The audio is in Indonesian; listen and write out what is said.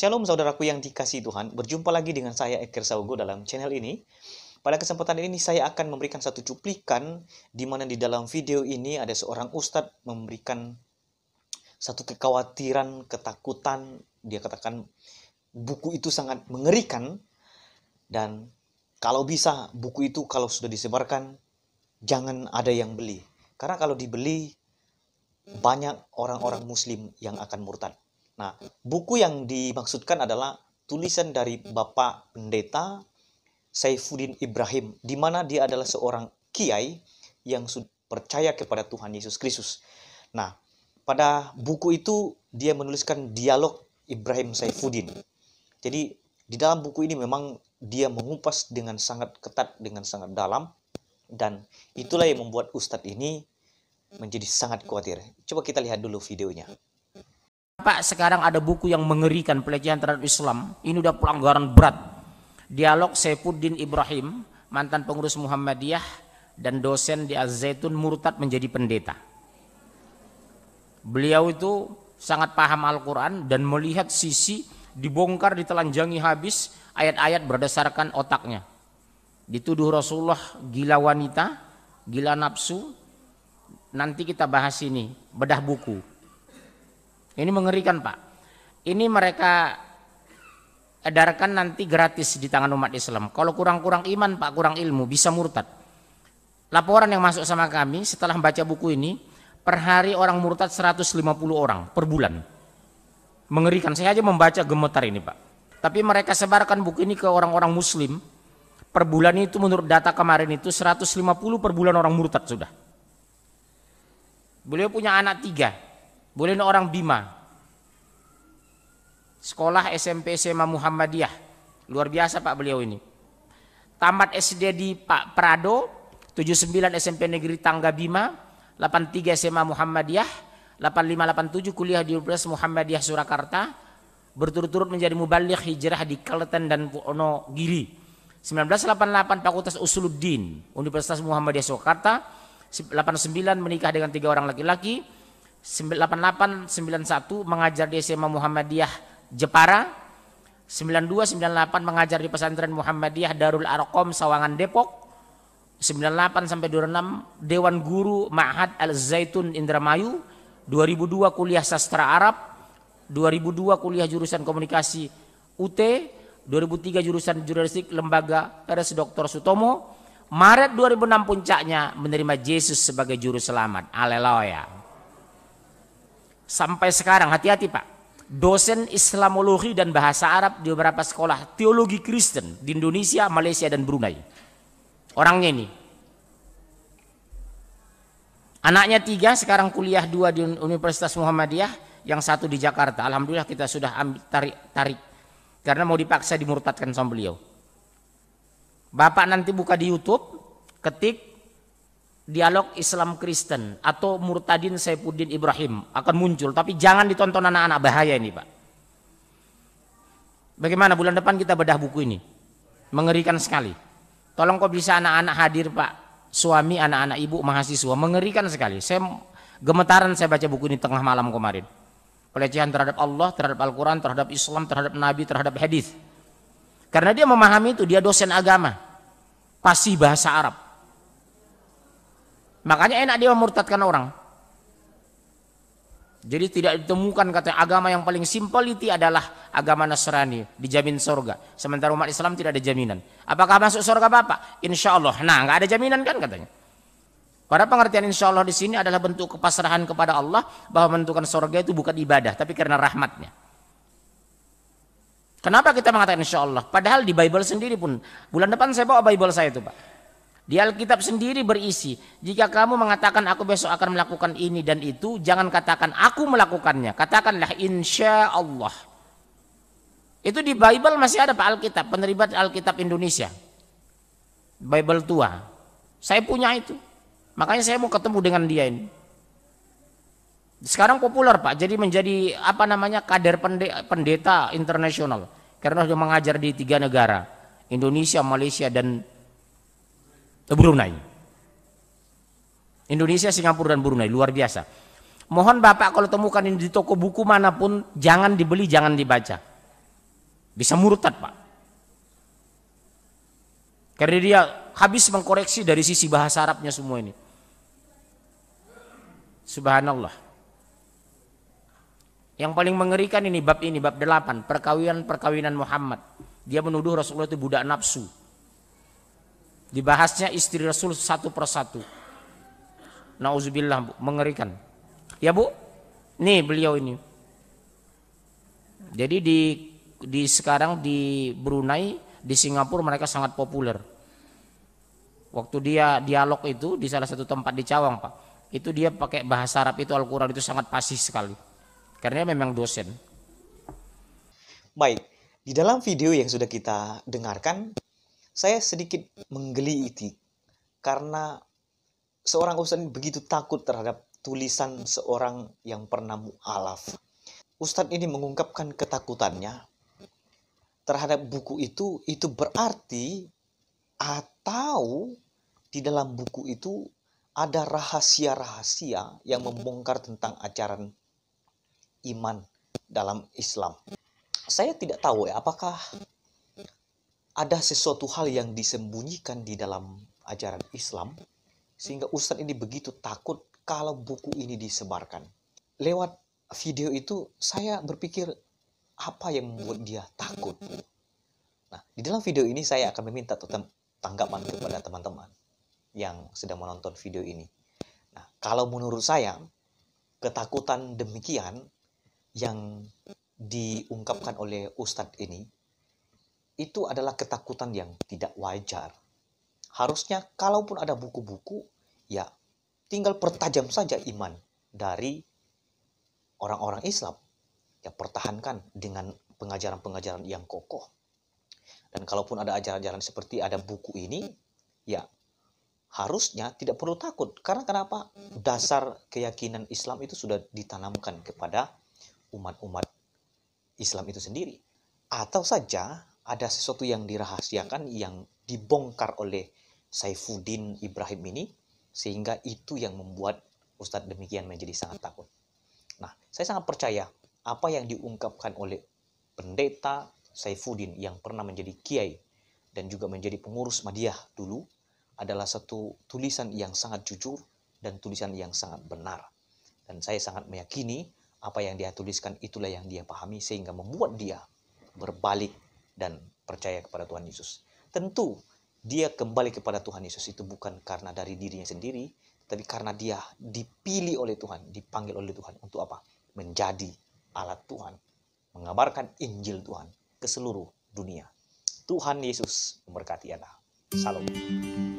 Shalom saudaraku yang dikasih Tuhan, berjumpa lagi dengan saya Eker Saugo dalam channel ini. Pada kesempatan ini saya akan memberikan satu cuplikan di mana di dalam video ini ada seorang ustadz memberikan satu kekhawatiran, ketakutan. Dia katakan buku itu sangat mengerikan dan kalau bisa buku itu kalau sudah disebarkan jangan ada yang beli. Karena kalau dibeli banyak orang-orang muslim yang akan murtad. Nah, buku yang dimaksudkan adalah tulisan dari Bapak Pendeta Saifuddin Ibrahim, di mana dia adalah seorang kiai yang percaya kepada Tuhan Yesus Kristus. Nah, pada buku itu dia menuliskan dialog Ibrahim Saifuddin. Jadi, di dalam buku ini memang dia mengupas dengan sangat ketat, dengan sangat dalam, dan itulah yang membuat Ustadz ini menjadi sangat khawatir. Coba kita lihat dulu videonya. Pak sekarang ada buku yang mengerikan pelecehan terhadap Islam. Ini udah pelanggaran berat. Dialog Saifuddin Ibrahim, mantan pengurus Muhammadiyah dan dosen di Az-Zaitun murtad menjadi pendeta. Beliau itu sangat paham Al-Quran dan melihat sisi dibongkar, ditelanjangi habis ayat-ayat berdasarkan otaknya. Dituduh Rasulullah gila wanita, gila nafsu. Nanti kita bahas ini, bedah buku ini mengerikan Pak. Ini mereka edarkan nanti gratis di tangan umat Islam. Kalau kurang-kurang iman Pak, kurang ilmu, bisa murtad. Laporan yang masuk sama kami setelah membaca buku ini, per hari orang murtad 150 orang per bulan. Mengerikan, saya aja membaca gemetar ini Pak. Tapi mereka sebarkan buku ini ke orang-orang muslim, per bulan itu menurut data kemarin itu 150 per bulan orang murtad sudah. Beliau punya anak tiga, boleh no orang Bima. Sekolah SMP SMA Muhammadiyah. Luar biasa Pak beliau ini. Tamat SD di Pak Prado, 79 SMP Negeri Tangga Bima, 83 SMA Muhammadiyah, 8587 kuliah di Universitas Muhammadiyah Surakarta, berturut-turut menjadi mubalik hijrah di Kelten dan Wonogiri. 1988 Fakultas Usuluddin Universitas Muhammadiyah Surakarta, 89 menikah dengan tiga orang laki-laki, 8891 mengajar di SMA Muhammadiyah Jepara 9298 mengajar di pesantren Muhammadiyah Darul Arqam Sawangan Depok 98 sampai 26 Dewan Guru Ma'had Al Zaitun Indramayu 2002 kuliah sastra Arab 2002 kuliah jurusan komunikasi UT 2003 jurusan jurnalistik lembaga RS Dr. Sutomo Maret 2006 puncaknya menerima Yesus sebagai juru selamat. Aleluya sampai sekarang hati-hati Pak dosen Islamologi dan bahasa Arab di beberapa sekolah teologi Kristen di Indonesia, Malaysia dan Brunei. Orangnya ini. Anaknya tiga, sekarang kuliah dua di Universitas Muhammadiyah, yang satu di Jakarta. Alhamdulillah kita sudah ambil, tarik, tarik. Karena mau dipaksa dimurtadkan sama beliau. Bapak nanti buka di Youtube, ketik dialog Islam Kristen atau Murtadin Saifuddin Ibrahim akan muncul tapi jangan ditonton anak-anak bahaya ini Pak bagaimana bulan depan kita bedah buku ini mengerikan sekali tolong kok bisa anak-anak hadir Pak suami anak-anak ibu mahasiswa mengerikan sekali saya gemetaran saya baca buku ini tengah malam kemarin pelecehan terhadap Allah terhadap Al-Quran terhadap Islam terhadap Nabi terhadap hadis karena dia memahami itu dia dosen agama pasti bahasa Arab Makanya enak dia memurtadkan orang. Jadi tidak ditemukan kata agama yang paling simpel itu adalah agama Nasrani, dijamin surga. Sementara umat Islam tidak ada jaminan. Apakah masuk surga Bapak? Insya Allah. Nah, nggak ada jaminan kan katanya. Pada pengertian insya Allah di sini adalah bentuk kepasrahan kepada Allah bahwa menentukan surga itu bukan ibadah, tapi karena rahmatnya. Kenapa kita mengatakan insya Allah? Padahal di Bible sendiri pun, bulan depan saya bawa Bible saya itu Pak. Di Alkitab sendiri berisi, jika kamu mengatakan aku besok akan melakukan ini dan itu, jangan katakan aku melakukannya, katakanlah insya Allah. Itu di Bible masih ada Pak Alkitab, penerbit Alkitab Indonesia. Bible tua. Saya punya itu. Makanya saya mau ketemu dengan dia ini. Sekarang populer Pak, jadi menjadi apa namanya kader pendeta internasional. Karena sudah mengajar di tiga negara, Indonesia, Malaysia, dan Brunei. Indonesia, Singapura, dan Brunei. Luar biasa. Mohon Bapak kalau temukan ini di toko buku manapun, jangan dibeli, jangan dibaca. Bisa murtad Pak. Karena dia habis mengkoreksi dari sisi bahasa Arabnya semua ini. Subhanallah. Yang paling mengerikan ini bab ini bab delapan perkawinan-perkawinan Muhammad. Dia menuduh Rasulullah itu budak nafsu. Dibahasnya istri Rasul satu persatu. Nauzubillah, Bu, mengerikan. Ya, Bu. Nih beliau ini. Jadi di di sekarang di Brunei, di Singapura mereka sangat populer. Waktu dia dialog itu di salah satu tempat di Cawang, Pak. Itu dia pakai bahasa Arab itu Al-Qur'an itu sangat pasif sekali. Karena memang dosen. Baik, di dalam video yang sudah kita dengarkan saya sedikit menggeliti karena seorang ustadz begitu takut terhadap tulisan seorang yang pernah mu'alaf. Ustadz ini mengungkapkan ketakutannya terhadap buku itu, itu berarti atau di dalam buku itu ada rahasia-rahasia yang membongkar tentang ajaran iman dalam Islam. Saya tidak tahu ya apakah ada sesuatu hal yang disembunyikan di dalam ajaran Islam sehingga Ustadz ini begitu takut kalau buku ini disebarkan. Lewat video itu saya berpikir apa yang membuat dia takut. Nah, di dalam video ini saya akan meminta tanggapan kepada teman-teman yang sedang menonton video ini. Nah, kalau menurut saya ketakutan demikian yang diungkapkan oleh Ustadz ini itu adalah ketakutan yang tidak wajar. Harusnya kalaupun ada buku-buku, ya tinggal pertajam saja iman dari orang-orang Islam. Ya pertahankan dengan pengajaran-pengajaran yang kokoh. Dan kalaupun ada ajaran-ajaran seperti ada buku ini, ya harusnya tidak perlu takut karena kenapa dasar keyakinan Islam itu sudah ditanamkan kepada umat-umat Islam itu sendiri atau saja ada sesuatu yang dirahasiakan yang dibongkar oleh Saifuddin Ibrahim ini sehingga itu yang membuat Ustadz demikian menjadi sangat takut. Nah, saya sangat percaya apa yang diungkapkan oleh pendeta Saifuddin yang pernah menjadi kiai dan juga menjadi pengurus Madiah dulu adalah satu tulisan yang sangat jujur dan tulisan yang sangat benar. Dan saya sangat meyakini apa yang dia tuliskan itulah yang dia pahami sehingga membuat dia berbalik dan percaya kepada Tuhan Yesus. Tentu dia kembali kepada Tuhan Yesus itu bukan karena dari dirinya sendiri, tapi karena dia dipilih oleh Tuhan, dipanggil oleh Tuhan untuk apa? Menjadi alat Tuhan, mengabarkan Injil Tuhan ke seluruh dunia. Tuhan Yesus memberkati Anda. Salam.